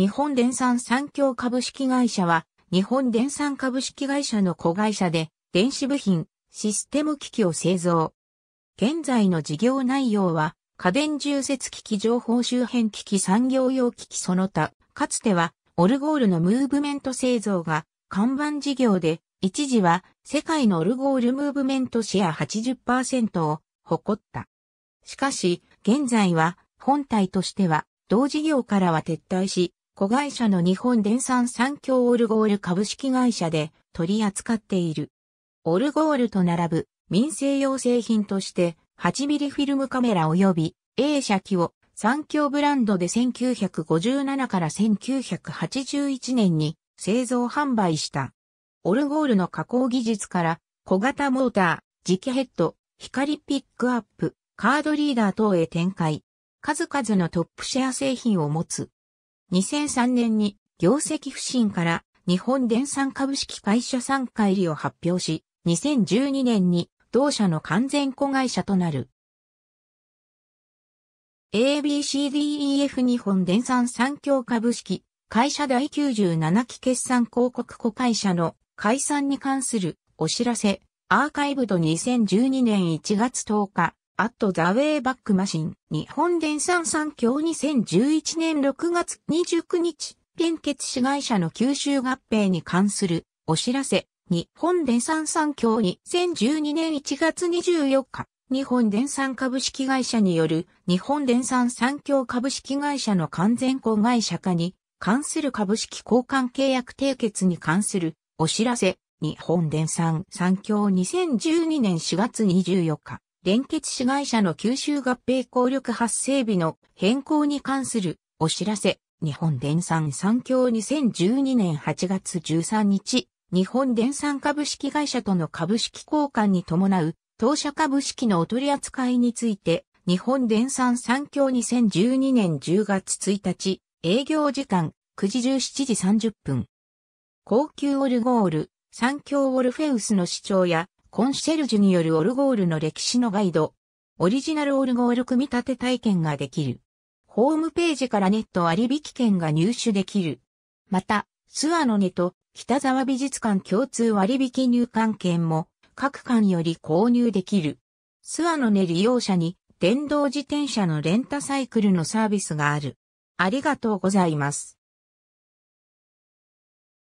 日本電産産業株式会社は、日本電産株式会社の子会社で、電子部品、システム機器を製造。現在の事業内容は、家電充設機器情報周辺機器産業用機器その他、かつては、オルゴールのムーブメント製造が、看板事業で、一時は、世界のオルゴールムーブメントシェア80%を誇った。しかし、現在は、本体としては、同事業からは撤退し、子会社の日本電産産業オルゴール株式会社で取り扱っている。オルゴールと並ぶ民生用製品として8ミリフィルムカメラ及び A 社機を産業ブランドで1957から1981年に製造販売した。オルゴールの加工技術から小型モーター、磁気ヘッド、光ピックアップ、カードリーダー等へ展開。数々のトップシェア製品を持つ。2003年に業績不振から日本電産株式会社参加入りを発表し、2012年に同社の完全子会社となる。ABCDEF 日本電産産業株式会社第97期決算広告子会社の解散に関するお知らせアーカイブド2012年1月10日アット・ザ・ウェイ・バック・マシン、日本電産産協2011年6月29日、連結子会社の吸収合併に関するお知らせ、日本電産産協2012年1月24日、日本電産株式会社による日本電産産協株式会社の完全子会社化に関する株式交換契約締結に関するお知らせ、日本電産産協2012年4月24日。連結子会社の九州合併効力発生日の変更に関するお知らせ、日本電産産協2012年8月13日、日本電産株式会社との株式交換に伴う当社株式のお取り扱いについて、日本電産産協2012年10月1日、営業時間9時17時30分。高級オルゴール、産協オルフェウスの市長やコンシェルジュによるオルゴールの歴史のガイド、オリジナルオルゴール組み立て体験ができる。ホームページからネット割引券が入手できる。また、スワノネと北沢美術館共通割引入館券も各館より購入できる。スワノネ利用者に電動自転車のレンタサイクルのサービスがある。ありがとうございます。